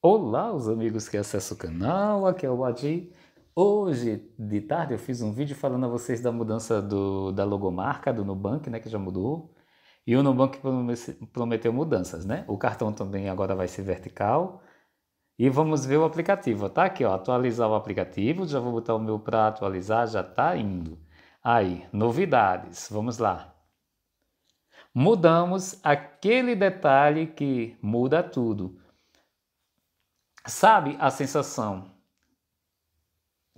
Olá, os amigos que acessam o canal, aqui é o Adi. Hoje de tarde eu fiz um vídeo falando a vocês da mudança do, da logomarca do Nubank, né, que já mudou. E o Nubank prometeu mudanças, né? O cartão também agora vai ser vertical. E vamos ver o aplicativo, tá? Aqui, ó, atualizar o aplicativo. Já vou botar o meu para atualizar, já tá indo. Aí, novidades, vamos lá. Mudamos aquele detalhe que muda tudo. Sabe a sensação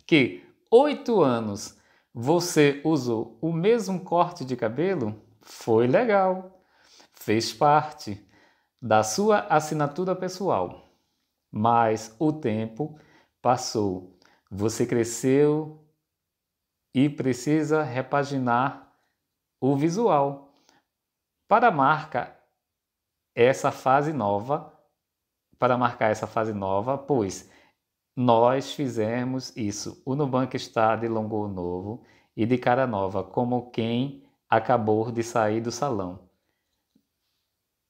que oito anos você usou o mesmo corte de cabelo? Foi legal, fez parte da sua assinatura pessoal. Mas o tempo passou, você cresceu, e precisa repaginar o visual. Para marcar essa fase nova, para marcar essa fase nova, pois nós fizemos isso. O Nubank está de longo novo e de cara nova, como quem acabou de sair do salão.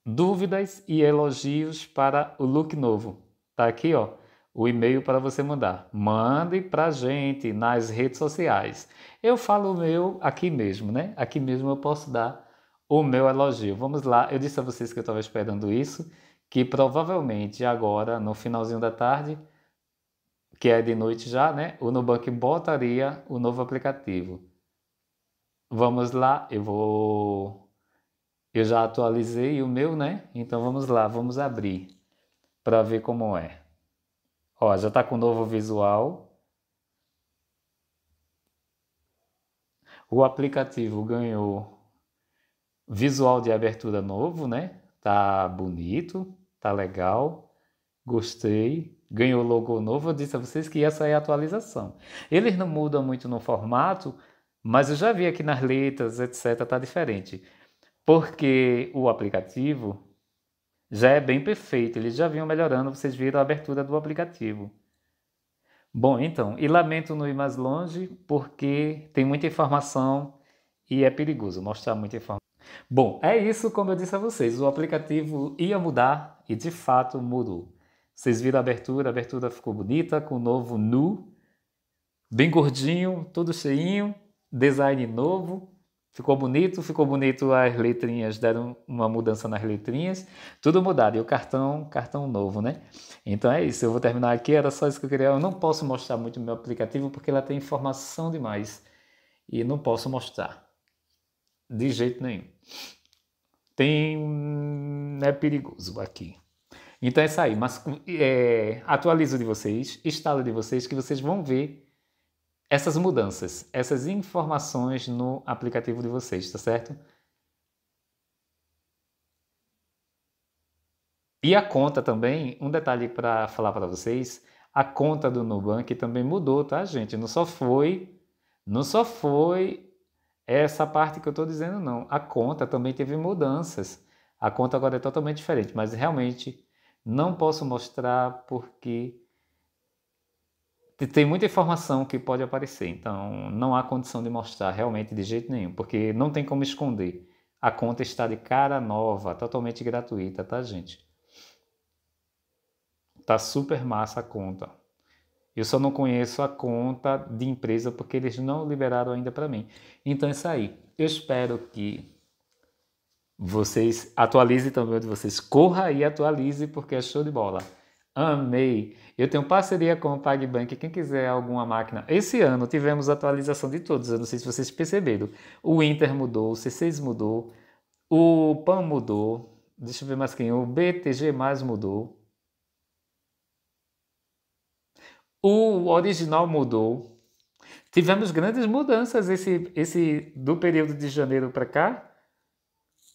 Dúvidas e elogios para o look novo. Tá aqui, ó o e-mail para você mandar. Mande para a gente nas redes sociais. Eu falo o meu aqui mesmo, né? Aqui mesmo eu posso dar o meu elogio. Vamos lá, eu disse a vocês que eu estava esperando isso, que provavelmente agora, no finalzinho da tarde, que é de noite já, né? O Nubank botaria o novo aplicativo. Vamos lá, eu vou. Eu já atualizei o meu, né? Então vamos lá, vamos abrir para ver como é. Ó, já está com um novo visual. O aplicativo ganhou visual de abertura novo, né? Tá bonito, tá legal. Gostei. Ganhou logo novo. Eu disse a vocês que ia sair a atualização. Eles não mudam muito no formato, mas eu já vi aqui nas letras, etc, tá diferente. Porque o aplicativo já é bem perfeito, eles já vinham melhorando, vocês viram a abertura do aplicativo. Bom, então, e lamento não ir mais longe, porque tem muita informação e é perigoso mostrar muita informação. Bom, é isso, como eu disse a vocês, o aplicativo ia mudar e de fato mudou. Vocês viram a abertura, a abertura ficou bonita, com o novo nu, bem gordinho, todo cheinho, design novo, Ficou bonito, ficou bonito as letrinhas, deram uma mudança nas letrinhas, tudo mudado. E o cartão, cartão novo, né? Então é isso, eu vou terminar aqui, era só isso que eu queria. Eu não posso mostrar muito o meu aplicativo porque ela tem informação demais. E não posso mostrar. De jeito nenhum. Tem. É perigoso aqui. Então é isso aí, mas é, atualizo de vocês, instalo de vocês, que vocês vão ver essas mudanças, essas informações no aplicativo de vocês, tá certo? E a conta também, um detalhe para falar para vocês, a conta do Nubank também mudou, tá, gente? Não só foi, não só foi essa parte que eu estou dizendo, não. A conta também teve mudanças. A conta agora é totalmente diferente, mas realmente não posso mostrar porque tem muita informação que pode aparecer, então não há condição de mostrar realmente de jeito nenhum, porque não tem como esconder. A conta está de cara nova, totalmente gratuita, tá, gente? Tá super massa a conta. Eu só não conheço a conta de empresa porque eles não liberaram ainda para mim. Então é isso aí. Eu espero que vocês atualizem também onde vocês. Corra e atualize porque é show de bola. Amei! Eu tenho parceria com o PagBank. Quem quiser alguma máquina. Esse ano tivemos atualização de todos. Eu não sei se vocês perceberam. O Inter mudou, o C6 mudou, o PAN mudou. Deixa eu ver mais quem. O BTG mais mudou. O original mudou. Tivemos grandes mudanças esse, esse do período de janeiro para cá.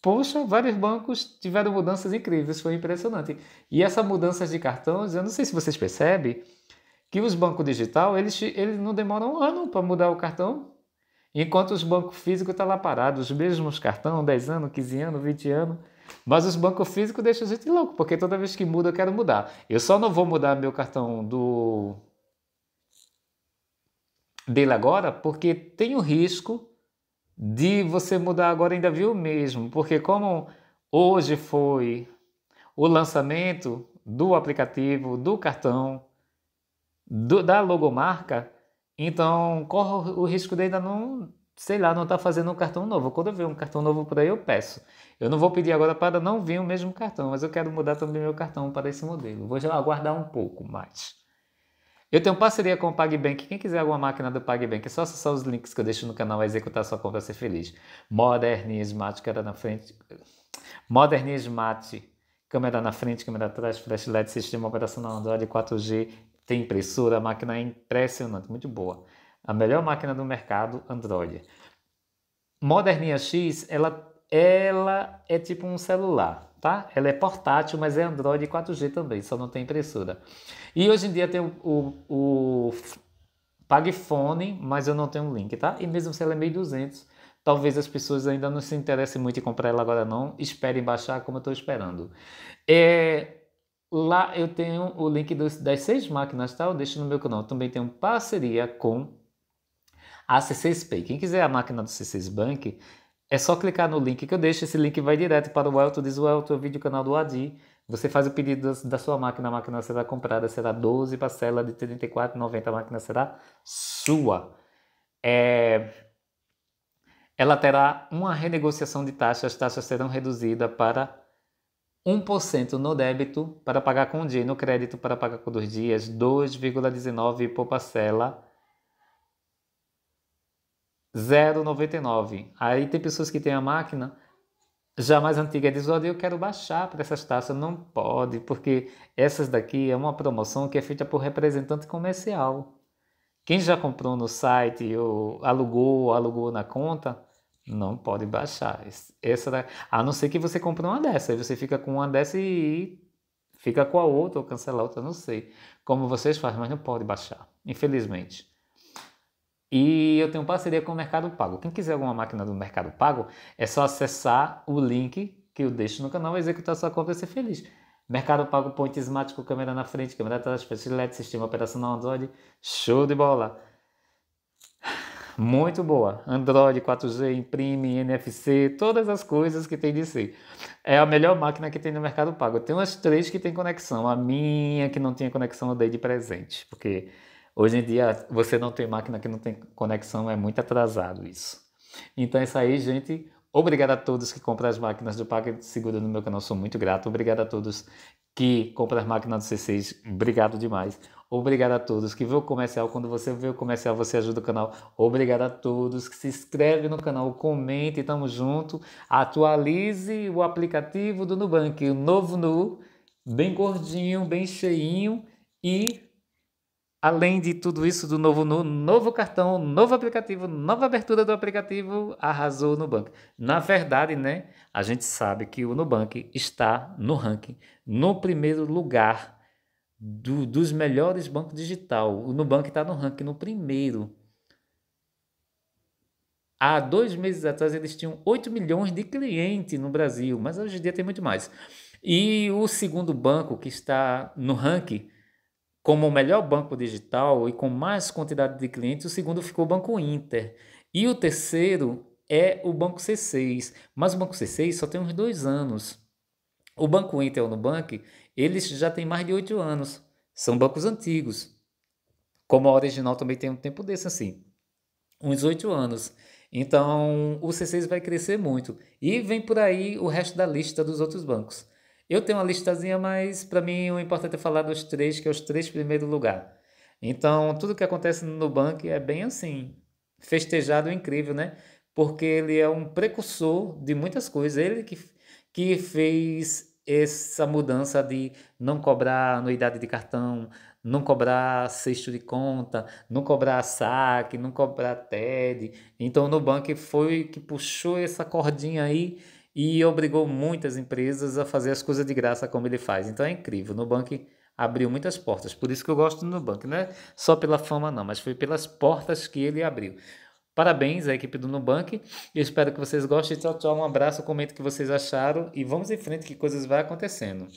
Poxa, vários bancos tiveram mudanças incríveis, foi impressionante. E essa mudança de cartões, eu não sei se vocês percebem, que os bancos digital, eles, eles não demoram um ano para mudar o cartão, enquanto os bancos físicos estão tá lá parados, os mesmos cartões, 10 anos, 15 anos, 20 anos, mas os bancos físicos deixam a gente louco, porque toda vez que muda eu quero mudar. Eu só não vou mudar meu cartão do dele agora, porque tem o risco de você mudar agora ainda viu mesmo, porque como hoje foi o lançamento do aplicativo, do cartão, do, da logomarca, então corre o risco de ainda não, sei lá, não estar tá fazendo um cartão novo. Quando eu ver um cartão novo por aí, eu peço. Eu não vou pedir agora para não vir o mesmo cartão, mas eu quero mudar também meu cartão para esse modelo. Vou aguardar um pouco mais. Eu tenho parceria com o PagBank. Quem quiser alguma máquina do PagBank, é só acessar os links que eu deixo no canal e executar sua compra e ser feliz. Modernismate, câmera na frente. Modernismate, câmera na frente, câmera atrás, flash LED, sistema operacional Android 4G, tem impressora, a máquina é impressionante, muito boa. A melhor máquina do mercado, Android. Moderninha X, ela, ela é tipo um celular tá? Ela é portátil, mas é Android 4G também, só não tem impressora. E hoje em dia tem o, o, o Pagfone, mas eu não tenho um link, tá? E mesmo se ela é 1200, talvez as pessoas ainda não se interessem muito em comprar ela agora não, esperem baixar como eu estou esperando. É, lá eu tenho o link dos, das seis máquinas, tá? Eu deixo no meu canal. Também tenho parceria com a C6 Pay. Quem quiser a máquina do C6 Bank, é só clicar no link que eu deixo, esse link vai direto para o Elton, diz o Elton, vídeo canal do Adi. Você faz o pedido da sua máquina, a máquina será comprada, será 12 parcela de R$ 34,90, a máquina será sua. É... Ela terá uma renegociação de taxas, as taxas serão reduzidas para 1% no débito para pagar com um dia, no crédito para pagar com dois dias, 2,19 por parcela 0,99. Aí tem pessoas que têm a máquina já mais antiga e diz, olha, eu quero baixar para essas taxas. Não pode, porque essas daqui é uma promoção que é feita por representante comercial. Quem já comprou no site ou alugou, alugou na conta, não pode baixar. Essa, a não ser que você comprou uma dessa, aí você fica com uma dessa e fica com a outra ou cancela a outra, não sei como vocês fazem, mas não pode baixar, infelizmente. E eu tenho parceria com o Mercado Pago. Quem quiser alguma máquina do Mercado Pago, é só acessar o link que eu deixo no canal, executar sua compra e ser feliz. Mercado Pago, ponte smart com câmera na frente, câmera atrás, flash LED, sistema operacional Android, show de bola! Muito boa. Android, 4G, imprime, NFC, todas as coisas que tem de ser. É a melhor máquina que tem no Mercado Pago. Tem umas três que tem conexão. A minha que não tinha conexão eu dei de presente, porque Hoje em dia, você não tem máquina que não tem conexão, é muito atrasado isso. Então é isso aí, gente. Obrigado a todos que compram as máquinas do Pacto de Seguro no meu canal, sou muito grato. Obrigado a todos que compram as máquinas do C6, obrigado demais. Obrigado a todos que vê o comercial. Quando você vê o comercial, você ajuda o canal. Obrigado a todos que se inscreve no canal, comente, tamo junto. Atualize o aplicativo do Nubank, o novo Nu, bem gordinho, bem cheinho e Além de tudo isso, do novo novo cartão, novo aplicativo, nova abertura do aplicativo, arrasou o Nubank. Na verdade, né, a gente sabe que o Nubank está no ranking, no primeiro lugar do, dos melhores bancos digital. O Nubank está no ranking no primeiro. Há dois meses atrás eles tinham 8 milhões de clientes no Brasil, mas hoje em dia tem muito mais. E o segundo banco que está no ranking como o melhor banco digital e com mais quantidade de clientes, o segundo ficou o Banco Inter. E o terceiro é o Banco C6. Mas o Banco C6 só tem uns dois anos. O Banco Inter e o Nubank, eles já têm mais de oito anos. São bancos antigos. Como a original também tem um tempo desse, assim. Uns oito anos. Então, o C6 vai crescer muito. E vem por aí o resto da lista dos outros bancos. Eu tenho uma listazinha, mas para mim o importante é falar dos três, que é os três primeiros lugares. Então, tudo que acontece no Nubank é bem assim, festejado incrível, né? Porque ele é um precursor de muitas coisas. Ele que, que fez essa mudança de não cobrar anuidade de cartão, não cobrar cesto de conta, não cobrar saque, não cobrar TED. Então, o Nubank foi que puxou essa cordinha aí e obrigou muitas empresas a fazer as coisas de graça como ele faz. Então é incrível. No Nubank abriu muitas portas. Por isso que eu gosto do Nubank, não é só pela fama não, mas foi pelas portas que ele abriu. Parabéns à equipe do Nubank. Eu espero que vocês gostem. Tchau, tchau. Um abraço. Comenta o que vocês acharam e vamos em frente que coisas vai acontecendo.